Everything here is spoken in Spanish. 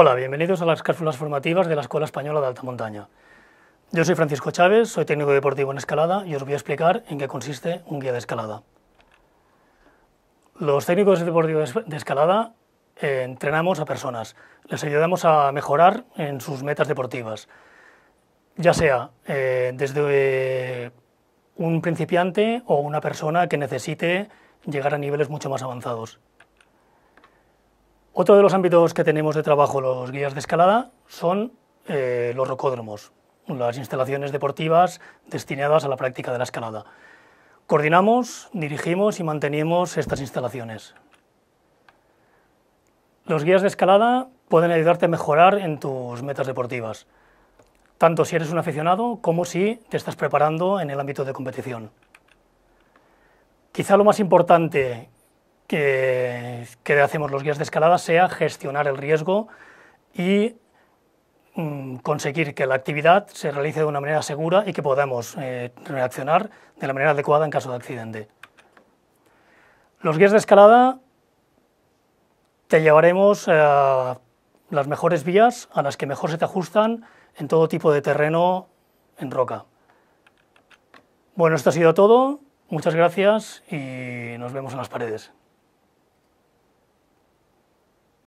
Hola, bienvenidos a las cápsulas formativas de la Escuela Española de Alta Montaña. Yo soy Francisco Chávez, soy técnico deportivo en escalada y os voy a explicar en qué consiste un guía de escalada. Los técnicos deportivos de escalada eh, entrenamos a personas, les ayudamos a mejorar en sus metas deportivas, ya sea eh, desde un principiante o una persona que necesite llegar a niveles mucho más avanzados. Otro de los ámbitos que tenemos de trabajo los guías de escalada son eh, los rocódromos, las instalaciones deportivas destinadas a la práctica de la escalada. Coordinamos, dirigimos y mantenemos estas instalaciones. Los guías de escalada pueden ayudarte a mejorar en tus metas deportivas, tanto si eres un aficionado como si te estás preparando en el ámbito de competición. Quizá lo más importante que, hacemos los guías de escalada sea gestionar el riesgo y mm, conseguir que la actividad se realice de una manera segura y que podamos eh, reaccionar de la manera adecuada en caso de accidente. Los guías de escalada te llevaremos a eh, las mejores vías a las que mejor se te ajustan en todo tipo de terreno en roca. Bueno, esto ha sido todo. Muchas gracias y nos vemos en las paredes.